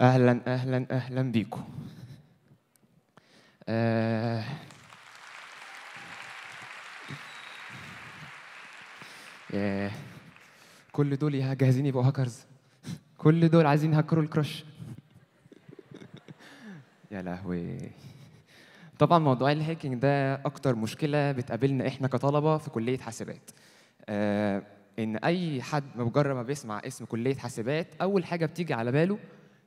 اهلا اهلا اهلا بيكم آه ياه كل دول يا جاهزين يبقوا هاكرز كل دول عايزين يهكروا الكراش يا لهوي طبعا موضوع الهاكينج ده اكتر مشكله بتقابلنا احنا كطلبه في كليه حاسبات آه ان اي حد مجرد ما بيسمع اسم كليه حاسبات اول حاجه بتيجي على باله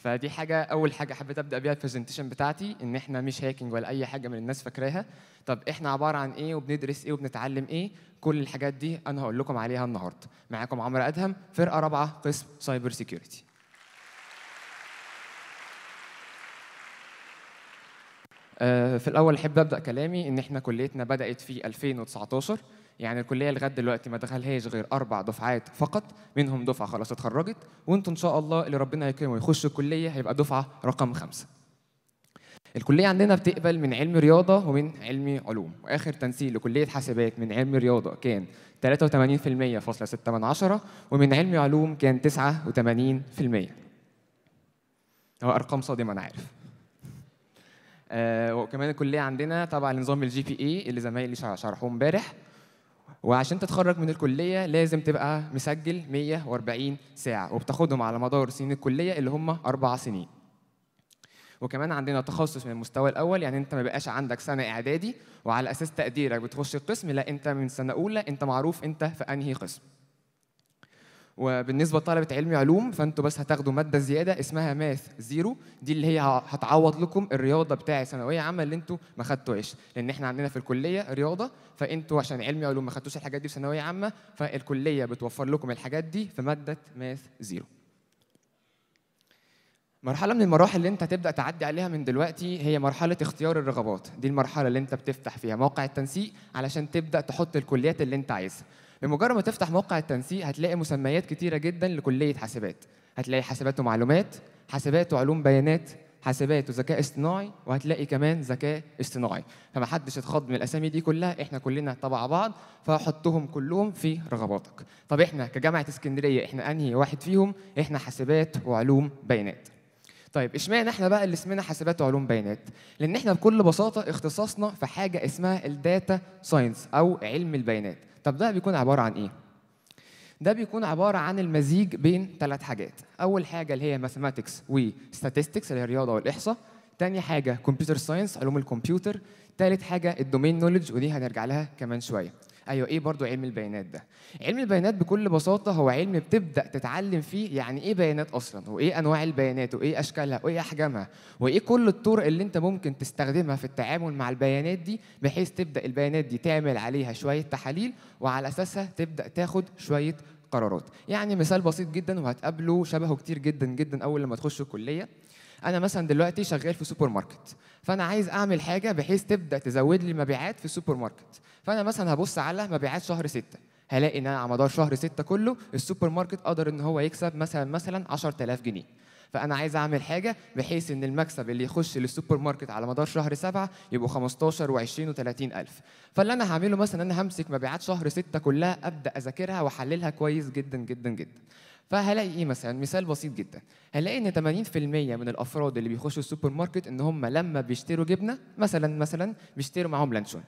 فدي حاجه اول حاجه حبيت ابدا بيها البرزنتيشن بتاعتي ان احنا مش هاكينج ولا اي حاجه من الناس فاكراها طب احنا عباره عن ايه وبندرس ايه وبنتعلم ايه كل الحاجات دي انا هقول لكم عليها النهارده معاكم عمرو ادهم فرقه رابعه قسم سايبر آه، سيكيورتي في الاول احب ابدا كلامي ان احنا كليتنا بدات في 2019 يعني الكليه لغايه دلوقتي ما دخلهاش غير اربع دفعات فقط منهم دفعه خلاص اتخرجت وانتم ان شاء الله اللي ربنا يكرمه يخش الكليه هيبقى دفعه رقم خمسه الكلية عندنا بتقبل من علم رياضة ومن علم علوم وآخر تنسيق لكلية حاسبات من علم رياضة كان 83% فاصلة ستة من عشرة ومن علم علوم كان 89% هو أرقام صادمة أنا عارف آه وكمان الكلية عندنا تبع لنظام الجي بي اي اللي زمايلي شرحوه امبارح وعشان تتخرج من الكليه لازم تبقى مسجل 140 ساعه وبتاخدهم على مدار سنين الكليه اللي هم اربع سنين وكمان عندنا تخصص من المستوى الاول يعني انت ما بقاش عندك سنه اعدادي وعلى اساس تقديرك بتخش القسم لا انت من سنه اولى انت معروف انت في انهي قسم وبالنسبه لطلبه علمي علوم فانتوا بس هتاخدوا ماده زياده اسمها ماث زيرو دي اللي هي هتعوض لكم الرياضه بتاع ثانويه عامه اللي انتوا ما خدتوهاش لان احنا عندنا في الكليه رياضه فانتوا عشان علمي علوم ما خدتوش الحاجات دي في ثانويه عامه فالكليه بتوفر لكم الحاجات دي في ماده ماث زيرو مرحله من المراحل اللي انت هتبدا تعدي عليها من دلوقتي هي مرحله اختيار الرغبات دي المرحله اللي انت بتفتح فيها موقع التنسيق علشان تبدا تحط الكليات اللي انت عايزها بمجرد ما تفتح موقع التنسيق هتلاقي مسميات كتيرة جدا لكلية حاسبات هتلاقي حاسبات ومعلومات حاسبات وعلوم بيانات حاسبات وذكاء اصطناعي وهتلاقي كمان ذكاء اصطناعي فمحدش اتخض من الاسامي دي كلها احنا كلنا تبع بعض فحطهم كلهم في رغباتك طب احنا كجامعه اسكندريه احنا انهي واحد فيهم احنا حاسبات وعلوم بيانات طيب اشمعنى احنا بقى اللي اسمنا حاسبات وعلوم بيانات؟ لان احنا بكل بساطه اختصاصنا في حاجه اسمها الداتا ساينس او علم البيانات. طب ده بيكون عباره عن ايه؟ ده بيكون عباره عن المزيج بين ثلاث حاجات، اول حاجه اللي هي ماثيماتكس وستاتستكس اللي هي الرياضه والاحصاء، تاني حاجة كمبيوتر ساينس علوم الكمبيوتر تالت حاجة الدومين نولج ودي هنرجع لها كمان شوية ايوه ايه برضو علم البيانات ده علم البيانات بكل بساطه هو علم بتبدا تتعلم فيه يعني ايه بيانات اصلا وايه انواع البيانات وايه اشكالها وايه احجامها وايه كل الطرق اللي انت ممكن تستخدمها في التعامل مع البيانات دي بحيث تبدا البيانات دي تعمل عليها شويه تحاليل وعلى اساسها تبدا تاخد شويه قرارات يعني مثال بسيط جدا وهتقابله شبهه كتير جدا جدا اول لما تخش الكليه انا مثلا دلوقتي شغال في سوبر ماركت فانا عايز اعمل حاجه بحيث تبدا تزود لي مبيعات في السوبر ماركت فانا مثلا هبص على مبيعات شهر 6 هلاقي ان انا على مدار شهر 6 كله السوبر ماركت قدر ان هو يكسب مثلا مثلا 10000 جنيه فانا عايز اعمل حاجه بحيث ان المكسب اللي يخش للسوبر ماركت على مدار شهر سبعة يبقوا 15 و20 و30 الف فاللي انا هعمله مثلا ان انا همسك مبيعات شهر ستة كلها ابدا اذاكرها واحللها كويس جدا جدا جدا فهلاقي ايه مثلا مثال بسيط جدا هلاقي ان 80% من الافراد اللي بيخشوا السوبر ماركت ان هم لما بيشتروا جبنه مثلا مثلا بيشتروا معاهم لانشون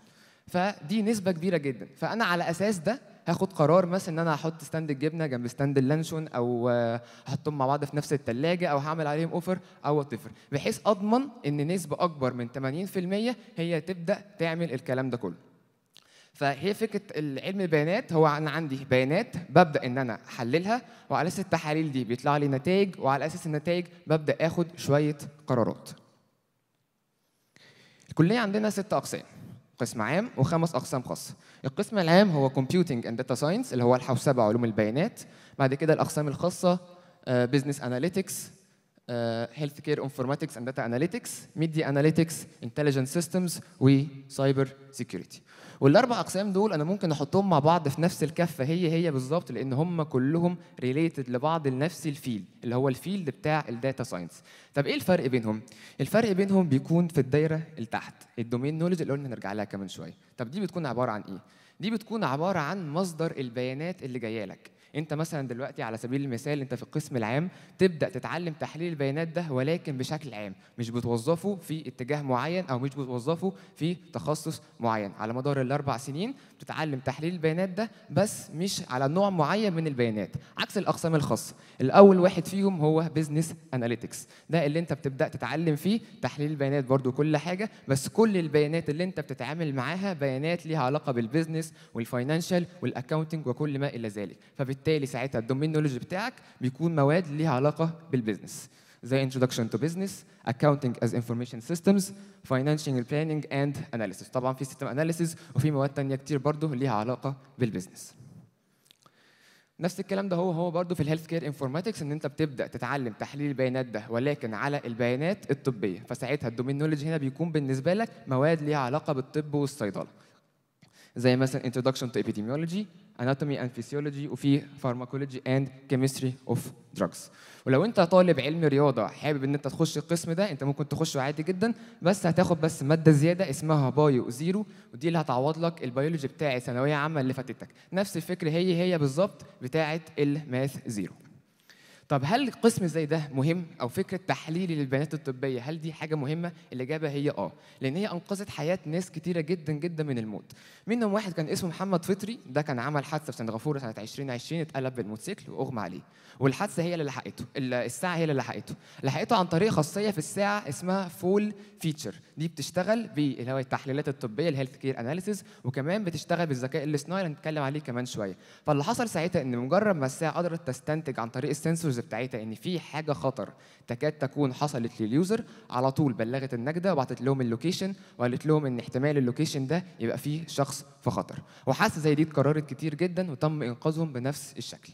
فدي نسبه كبيره جدا فانا على اساس ده هاخد قرار مثلا ان انا هحط ستاند الجبنه جنب ستاند اللانشون او هحطهم مع بعض في نفس الثلاجه او هعمل عليهم اوفر او وات بحيث اضمن ان نسبه اكبر من 80% هي تبدا تعمل الكلام ده كله فهي فكره علم البيانات هو انا عندي بيانات ببدا ان انا احللها وعلى اساس التحاليل دي بيطلع لي نتائج وعلى اساس النتائج ببدا اخد شويه قرارات. الكليه عندنا ست اقسام قسم عام وخمس اقسام خاصه. القسم العام هو كومبيوتنج اند داتا ساينس اللي هو الحوسبه وعلوم البيانات بعد كده الاقسام الخاصه بزنس آه، اناليتكس هيلث كير انفورماتكس اند داتا اناليتكس ميديا اناليتكس انتليجنت سيستمز وسايبر سيكيورتي والاربع اقسام دول انا ممكن احطهم مع بعض في نفس الكفه هي هي بالظبط لان هم كلهم ريليتد لبعض لنفس الفيلد اللي هو الفيلد بتاع الداتا ساينس طب ايه الفرق بينهم الفرق بينهم بيكون في الدايره اللي تحت الدومين نولج اللي قلنا نرجع لها كمان شويه طب دي بتكون عباره عن ايه دي بتكون عباره عن مصدر البيانات اللي جايه لك انت مثلا دلوقتي على سبيل المثال انت في القسم العام تبدا تتعلم تحليل البيانات ده ولكن بشكل عام مش بتوظفه في اتجاه معين او مش بتوظفه في تخصص معين على مدار الاربع سنين بتتعلم تحليل البيانات ده بس مش على نوع معين من البيانات عكس الاقسام الخاصه الاول واحد فيهم هو بزنس اناليتكس ده اللي انت بتبدا تتعلم فيه تحليل البيانات برضو كل حاجه بس كل البيانات اللي انت بتتعامل معاها بيانات ليها علاقه بالبزنس والفاينانشال والاكونتنج وكل ما الى ذلك فبالتالي فبالتالي ساعتها الدومين نولج بتاعك بيكون مواد ليها علاقه بالبيزنس زي introduction to business, accounting as information systems, financial planning and analysis. طبعا في system analysis وفي مواد تانية كتير برضه ليها علاقة بالبزنس. نفس الكلام ده هو هو برضه في الهيلث كير انفورماتكس ان انت بتبدا تتعلم تحليل البيانات ده ولكن على البيانات الطبيه فساعتها الدومين نولج هنا بيكون بالنسبه لك مواد ليها علاقه بالطب والصيدله زي مثلا introduction to epidemiology anatomy and physiology وفي pharmacology and chemistry of drugs ولو انت طالب علم رياضه حابب ان انت تخش القسم ده انت ممكن تخشه عادي جدا بس هتاخد بس ماده زياده اسمها بايو زيرو ودي اللي هتعوض لك البيولوجي بتاع ثانويه عامه اللي فاتتك نفس الفكره هي هي بالظبط بتاعه الماث زيرو طب هل قسم زي ده مهم او فكره تحليلي للبيانات الطبيه هل دي حاجه مهمه الاجابه هي اه لان هي انقذت حياه ناس كتيره جدا جدا من الموت منهم واحد كان اسمه محمد فطري ده كان عمل حادثه في سنغافوره سنه 2020 اتقلب بالموتوسيكل واغمى عليه والحادثه هي اللي لحقته الساعه هي اللي لحقته لحقته عن طريق خاصيه في الساعه اسمها فول فيتشر دي بتشتغل باللي هو التحليلات الطبيه الهيلث كير اناليسيس وكمان بتشتغل بالذكاء الاصطناعي هنتكلم عليه كمان شويه فاللي حصل ساعتها ان مجرد ما الساعه قدرت تستنتج عن طريق السنسور الفيوز بتاعتها ان في حاجه خطر تكاد تكون حصلت لليوزر على طول بلغت النجده وبعتت لهم اللوكيشن وقالت لهم ان احتمال اللوكيشن ده يبقى فيه شخص في خطر وحاسه زي دي اتكررت كتير جدا وتم انقاذهم بنفس الشكل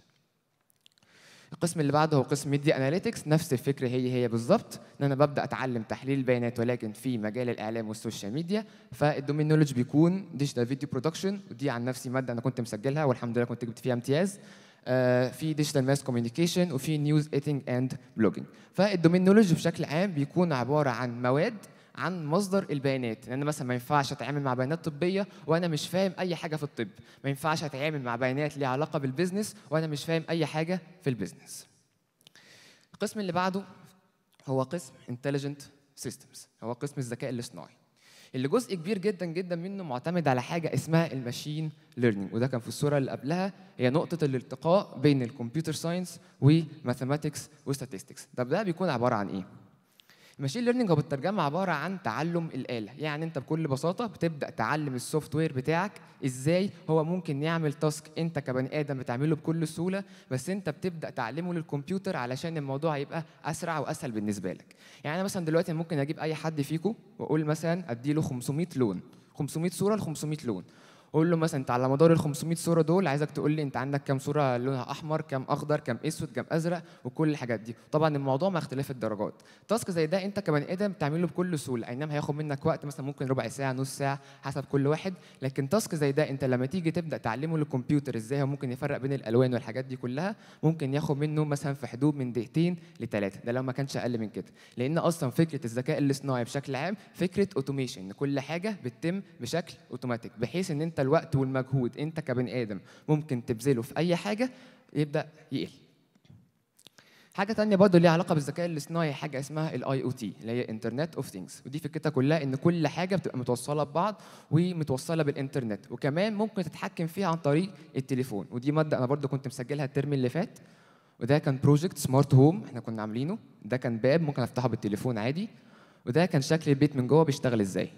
القسم اللي بعده هو قسم ميديا اناليتكس نفس الفكره هي هي بالظبط ان انا ببدا اتعلم تحليل البيانات ولكن في مجال الاعلام والسوشيال ميديا فالدومين نولج بيكون ديجيتال فيديو برودكشن ودي عن نفسي ماده انا كنت مسجلها والحمد لله كنت جبت فيها امتياز آه، في ديجيتال ماس كوميونيكيشن وفي نيوز ايتنج اند بلوجينج فالدومينولوجي بشكل عام بيكون عباره عن مواد عن مصدر البيانات لان يعني مثلا ما ينفعش اتعامل مع بيانات طبيه وانا مش فاهم اي حاجه في الطب ما ينفعش اتعامل مع بيانات ليها علاقه بالبيزنس وانا مش فاهم اي حاجه في البيزنس القسم اللي بعده هو قسم انتليجنت سيستمز هو قسم الذكاء الاصطناعي اللي جزء كبير جدا جدا منه معتمد على حاجه اسمها الماشين ليرنينج وده كان في الصوره اللي قبلها هي نقطه الالتقاء بين الكمبيوتر ساينس وماثيماتكس وستاتستكس طب ده بيكون عباره عن ايه المشين ليرنينج هو بالترجمه عباره عن تعلم الاله يعني انت بكل بساطه بتبدا تعلم السوفت وير بتاعك ازاي هو ممكن يعمل تاسك انت كبني ادم بتعمله بكل سهوله بس انت بتبدا تعلمه للكمبيوتر علشان الموضوع هيبقى اسرع واسهل بالنسبه لك يعني انا مثلا دلوقتي ممكن اجيب اي حد فيكم واقول مثلا ادي له 500 لون 500 صوره ل 500 لون قول له مثلا انت على مدار ال 500 صوره دول عايزك تقول لي انت عندك كام صوره لونها احمر كام اخضر كام اسود كام ازرق وكل الحاجات دي طبعا الموضوع مع اختلاف الدرجات تاسك زي ده انت كبني ادم بتعمله بكل سهوله اي نعم هياخد منك وقت مثلا ممكن ربع ساعه نص ساعه حسب كل واحد لكن تاسك زي ده انت لما تيجي تبدا تعلمه للكمبيوتر ازاي هو ممكن يفرق بين الالوان والحاجات دي كلها ممكن ياخد منه مثلا في حدود من دقيقتين لثلاثه ده لو ما كانش اقل من كده لان اصلا فكره الذكاء الاصطناعي بشكل عام فكره اوتوميشن كل حاجه بتتم بشكل اوتوماتيك بحيث ان انت الوقت والمجهود انت كبني ادم ممكن تبذله في اي حاجه يبدا يقل حاجه تانية برضه ليها علاقه بالذكاء الاصطناعي حاجه اسمها الاي او تي اللي هي انترنت اوف ثينجز ودي فكرتها كلها ان كل حاجه بتبقى متوصله ببعض ومتوصله بالانترنت وكمان ممكن تتحكم فيها عن طريق التليفون ودي ماده انا برضه كنت مسجلها الترم اللي فات وده كان بروجكت سمارت هوم احنا كنا عاملينه ده كان باب ممكن افتحه بالتليفون عادي وده كان شكل البيت من جوه بيشتغل ازاي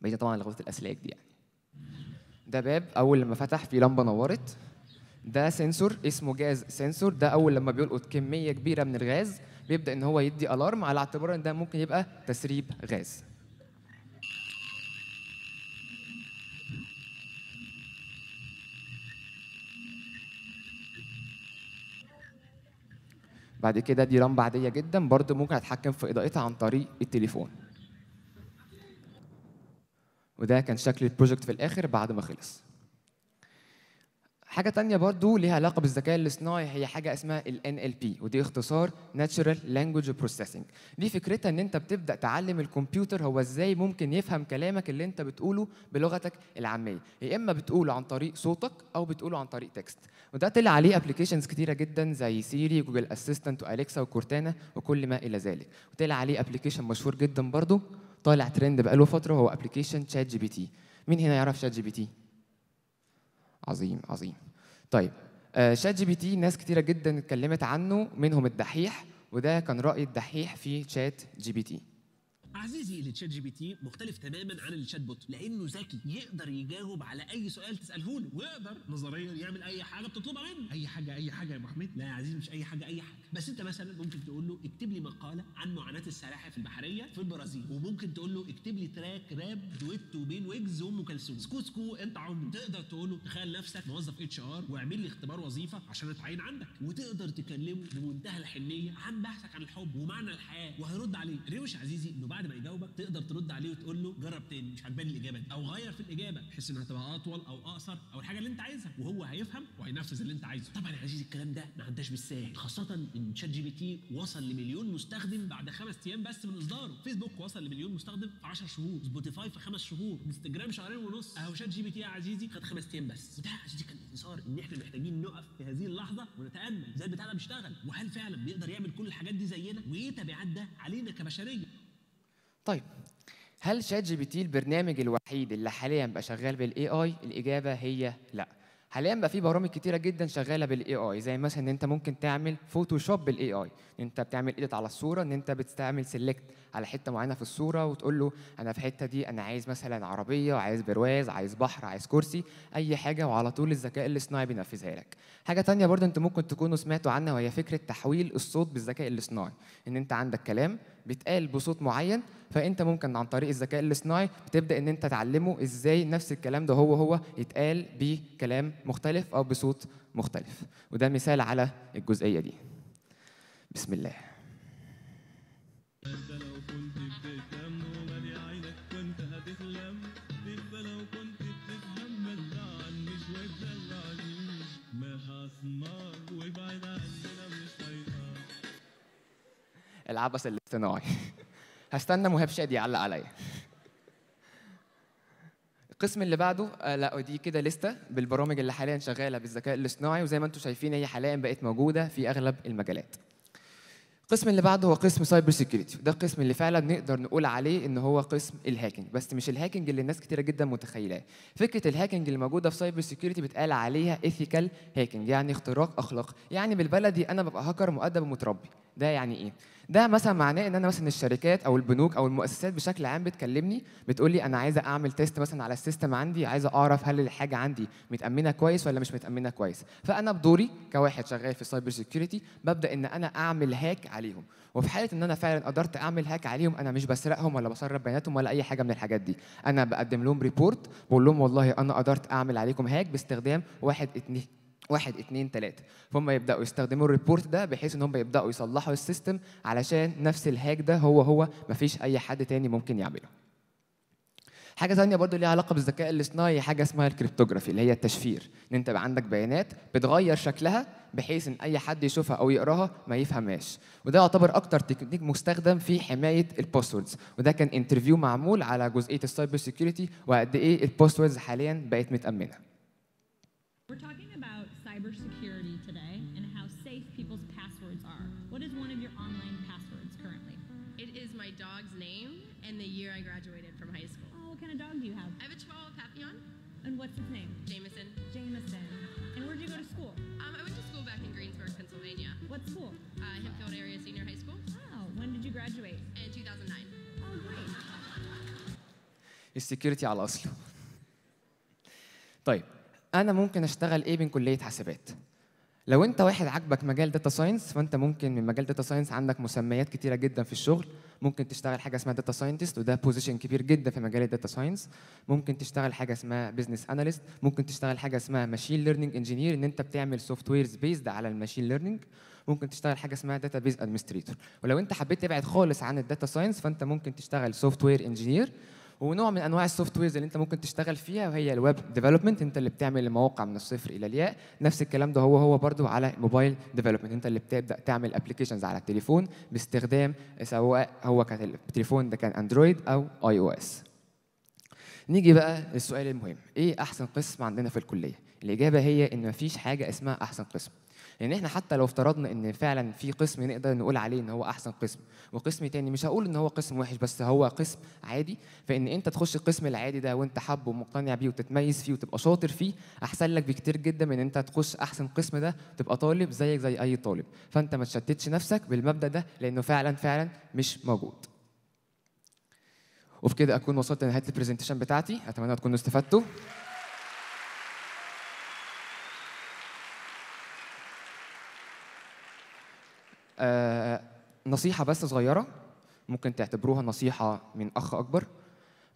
بعيدا طبعا لغه الاسلاك دي يعني ده باب اول لما فتح في لمبه نورت ده سنسور اسمه جاز سنسور ده اول لما بيلقط كميه كبيره من الغاز بيبدا ان هو يدي الارم على اعتبار ان ده ممكن يبقى تسريب غاز بعد كده دي لمبه عاديه جدا برضو ممكن اتحكم في اضاءتها عن طريق التليفون وده كان شكل البروجكت في الاخر بعد ما خلص حاجة تانية برضو ليها علاقة بالذكاء الاصطناعي هي حاجة اسمها ال NLP ودي اختصار Natural Language Processing دي فكرتها ان انت بتبدأ تعلم الكمبيوتر هو ازاي ممكن يفهم كلامك اللي انت بتقوله بلغتك العامية يا اما بتقوله عن طريق صوتك او بتقوله عن طريق تكست وده طلع عليه ابلكيشنز كتيرة جدا زي سيري جوجل اسيستنت واليكسا وكورتانا وكل ما الى ذلك وطلع عليه ابلكيشن مشهور جدا برضو طالع ترند بقاله فتره هو ابلكيشن شات جي بي تي مين هنا يعرف شات جي بي تي عظيم عظيم طيب شات جي بي تي ناس كتيره جدا اتكلمت عنه منهم الدحيح وده كان راي الدحيح في شات جي بي تي عزيزي اللي تشات جي بي تي مختلف تماما عن الشات بوت لانه ذكي يقدر يجاوب على اي سؤال تساله له ويقدر نظريا يعمل اي حاجه بتطلبها منه اي حاجه اي حاجه يا ابو حميد لا يا عزيزي مش اي حاجه اي حاجه بس انت مثلا ممكن تقول له اكتب لي مقاله عن معاناه السلاحف البحريه في البرازيل وممكن تقول له اكتب لي تراك راب دويتو بين ويجز وام كلثوم سكو سكو انت عمري تقدر تقول له تخيل نفسك موظف اتش ار واعمل لي اختبار وظيفه عشان اتعين عندك وتقدر تكلمه بمنتهى الحنيه عن بحثك عن الحب ومعنى الحياه وهيرد عليك ريوش عزيزي انه بعد ما يجاوبك تقدر ترد عليه وتقول له جرب تاني مش عجباني الاجابه دي او غير في الاجابه بحيث انها تبقى اطول او اقصر او الحاجه اللي انت عايزها وهو هيفهم وهينفذ اللي انت عايزه طبعا يا عزيزي الكلام ده ما عداش بالساهل خاصه ان شات جي بي تي وصل لمليون مستخدم بعد خمس ايام بس من اصداره فيسبوك وصل لمليون مستخدم في 10 شهور سبوتيفاي في خمس شهور انستجرام شهرين ونص اهو شات جي بي تي يا عزيزي خد خمس ايام بس وده يا عزيزي كان انتصار ان احنا محتاجين نقف في هذه اللحظه ونتامل ازاي البتاع ده بيشتغل وهل فعلا بيقدر يعمل كل الحاجات دي زينا وايه تبعات ده علينا كبشريه طيب هل شات جي بي تي البرنامج الوحيد اللي حاليا بقى شغال بالاي اي؟ الاجابه هي لا. حاليا بقى في برامج كتيره جدا شغاله بالاي اي زي مثلا ان انت ممكن تعمل فوتوشوب بالاي اي ان انت بتعمل ايديت على الصوره ان انت بتستعمل سيلكت على حته معينه في الصوره وتقول له انا في الحته دي انا عايز مثلا عربيه عايز برواز عايز بحر عايز كرسي اي حاجه وعلى طول الذكاء الاصطناعي بينفذها لك حاجه تانية برضه انتوا ممكن تكونوا سمعتوا عنها وهي فكره تحويل الصوت بالذكاء الاصطناعي ان انت عندك كلام بيتقال بصوت معين فانت ممكن عن طريق الذكاء الاصطناعي تبدا ان انت تعلمه ازاي نفس الكلام ده هو هو يتقال بكلام مختلف او بصوت مختلف وده مثال على الجزئيه دي بسم الله العبث الاصطناعي هستنى مهاب شادي يعلق عليا القسم اللي بعده آه، لا دي كده لسته بالبرامج اللي حاليا شغاله بالذكاء الاصطناعي وزي ما انتم شايفين هي حاليا بقت موجوده في اغلب المجالات القسم اللي بعده هو قسم سايبر سيكيورتي ده القسم اللي فعلا نقدر نقول عليه ان هو قسم الهاكينج بس مش الهاكينج اللي الناس كتيره جدا متخيلاه فكره الهاكينج اللي موجوده في سايبر سيكيورتي بتقال عليها ايثيكال هاكينج يعني اختراق اخلاقي يعني بالبلدي انا ببقى هاكر مؤدب ومتربي ده يعني ايه ده مثلا معناه ان انا مثلا الشركات او البنوك او المؤسسات بشكل عام بتكلمني بتقول لي انا عايزه اعمل تيست مثلا على السيستم عندي عايزه اعرف هل الحاجه عندي متامنه كويس ولا مش متامنه كويس فانا بدوري كواحد شغال في السايبر سيكيورتي ببدا ان انا اعمل هاك عليهم وفي حاله ان انا فعلا قدرت اعمل هاك عليهم انا مش بسرقهم ولا بسرب بياناتهم ولا اي حاجه من الحاجات دي انا بقدم لهم ريبورت بقول لهم والله انا قدرت اعمل عليكم هاك باستخدام واحد اتنين واحد اثنين ثلاثة فهم يبدأوا يستخدموا الريبورت ده بحيث ان هم يبدأوا يصلحوا السيستم علشان نفس الهاج ده هو هو مفيش اي حد تاني ممكن يعمله حاجه ثانيه برضو ليها علاقه بالذكاء الاصطناعي حاجه اسمها الكريبتوغرافي اللي هي التشفير ان انت بقى عندك بيانات بتغير شكلها بحيث ان اي حد يشوفها او يقراها ما يفهمهاش وده يعتبر اكتر تكنيك مستخدم في حمايه الباسوردز وده كان انترفيو معمول على جزئيه السايبر سيكيورتي وقد ايه الباسوردز حاليا بقت متامنه We're cybersecurity today and how safe people's passwords are. What is one of your online passwords currently? It is my dog's name and the year I graduated from high school. Oh, what kind of dog do you have? I have a Chihuahua Papillon. And what's his name? Jameson. Jameson. And where did you go to school? Um, I went to school back in Greensburg, Pennsylvania. What school? Uh, Hempfield Area Senior High School. Oh, when did you graduate? In 2009. Oh, great. السكيورتي على اصله. طيب انا ممكن اشتغل ايه بين كليه حاسبات لو انت واحد عاجبك مجال داتا ساينس فانت ممكن من مجال داتا ساينس عندك مسميات كتيره جدا في الشغل ممكن تشتغل حاجه اسمها داتا ساينتست وده بوزيشن كبير جدا في مجال الداتا ساينس ممكن تشتغل حاجه اسمها بزنس اناليست ممكن تشتغل حاجه اسمها ماشين ليرنينج انجينير ان انت بتعمل سوفت ويرز بيزد على الماشين ليرنينج ممكن تشتغل حاجه اسمها داتا بيز ادمنستريتور ولو انت حبيت تبعد خالص عن الداتا ساينس فانت ممكن تشتغل سوفت وير انجينير ونوع من انواع السوفت ويرز اللي انت ممكن تشتغل فيها وهي الويب ديفلوبمنت انت اللي بتعمل المواقع من الصفر الى الياء نفس الكلام ده هو هو برده على موبايل ديفلوبمنت انت اللي بتبدا تعمل ابلكيشنز على التليفون باستخدام سواء هو كان التليفون ده كان اندرويد او اي او اس نيجي بقى للسؤال المهم ايه احسن قسم عندنا في الكليه الاجابه هي ان مفيش حاجه اسمها احسن قسم لان احنا حتى لو افترضنا ان فعلا في قسم نقدر نقول عليه ان هو احسن قسم وقسم تاني مش هقول ان هو قسم وحش بس هو قسم عادي فان انت تخش القسم العادي ده وانت حابه ومقتنع بيه وتتميز فيه وتبقى شاطر فيه احسن لك بكتير جدا من ان انت تخش احسن قسم ده تبقى طالب زيك زي اي طالب فانت ما تشتتش نفسك بالمبدا ده لانه فعلا فعلا مش موجود وبكده اكون وصلت لنهايه البرزنتيشن بتاعتي اتمنى تكونوا استفدتوا آه، نصيحة بس صغيرة ممكن تعتبروها نصيحة من أخ أكبر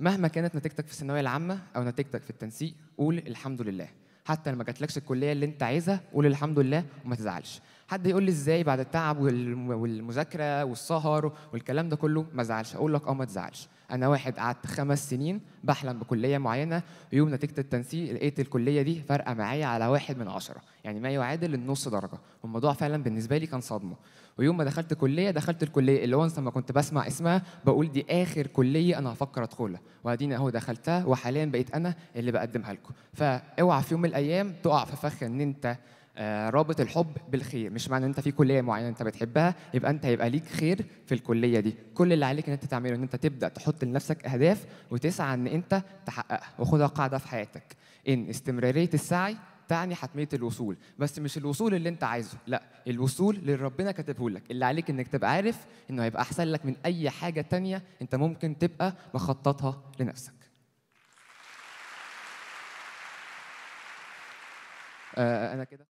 مهما كانت نتيجتك في الثانوية العامة أو نتيجتك في التنسيق قول الحمد لله حتى لما جاتلكش الكلية اللي أنت عايزها قول الحمد لله وما تزعلش حد يقول لي إزاي بعد التعب والمذاكرة والسهر والكلام ده كله ما زعلش أقول لك أه ما تزعلش أنا واحد قعدت خمس سنين بحلم بكلية معينة يوم نتيجة التنسيق لقيت الكلية دي فارقة معايا على واحد من عشرة يعني ما يعادل النص درجة والموضوع فعلا بالنسبة لي كان صدمة ويوم ما دخلت كليه دخلت الكليه اللي وانس لما كنت بسمع اسمها بقول دي اخر كليه انا هفكر ادخلها واديني اهو دخلتها وحاليا بقيت انا اللي بقدمها لكم فاوعى في يوم من الايام تقع في فخ ان انت آه، رابط الحب بالخير مش معنى ان انت في كليه معينه انت بتحبها يبقى انت هيبقى ليك خير في الكليه دي كل اللي عليك ان انت تعمله ان انت تبدا تحط لنفسك اهداف وتسعى ان انت تحققها وخدها قاعده في حياتك ان استمراريه السعي تعني حتميه الوصول بس مش الوصول اللي انت عايزه لا الوصول اللي ربنا كاتبه لك اللي عليك انك تبقى عارف انه هيبقى احسن لك من اي حاجه تانية انت ممكن تبقى مخططها لنفسك آه انا كده